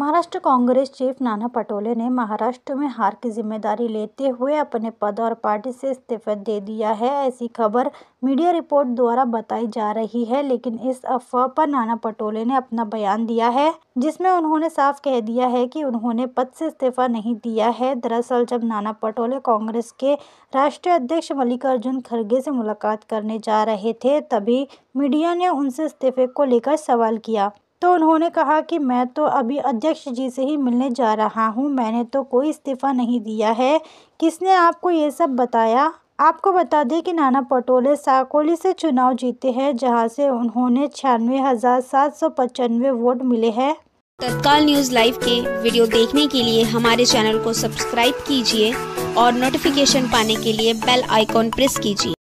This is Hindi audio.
महाराष्ट्र कांग्रेस चीफ नाना पटोले ने महाराष्ट्र में हार की जिम्मेदारी लेते हुए अपने पद और पार्टी से इस्तीफा दे दिया है ऐसी खबर मीडिया रिपोर्ट द्वारा बताई जा रही है लेकिन इस अफवाह पर नाना पटोले ने अपना बयान दिया है जिसमें उन्होंने साफ कह दिया है कि उन्होंने पद से इस्तीफा नहीं दिया है दरअसल जब नाना पटोले कांग्रेस के राष्ट्रीय अध्यक्ष मल्लिकार्जुन खड़गे से मुलाकात करने जा रहे थे तभी मीडिया ने उनसे इस्तीफे को लेकर सवाल किया तो उन्होंने कहा कि मैं तो अभी अध्यक्ष जी से ही मिलने जा रहा हूँ मैंने तो कोई इस्तीफ़ा नहीं दिया है किसने आपको ये सब बताया आपको बता दें कि नाना पटोले साकोली से चुनाव जीते हैं जहां से उन्होंने छियानवे हज़ार सात सौ पचानवे वोट मिले हैं तत्काल न्यूज़ लाइव के वीडियो देखने के लिए हमारे चैनल को सब्सक्राइब कीजिए और नोटिफिकेशन पाने के लिए बेल आइकॉन प्रेस कीजिए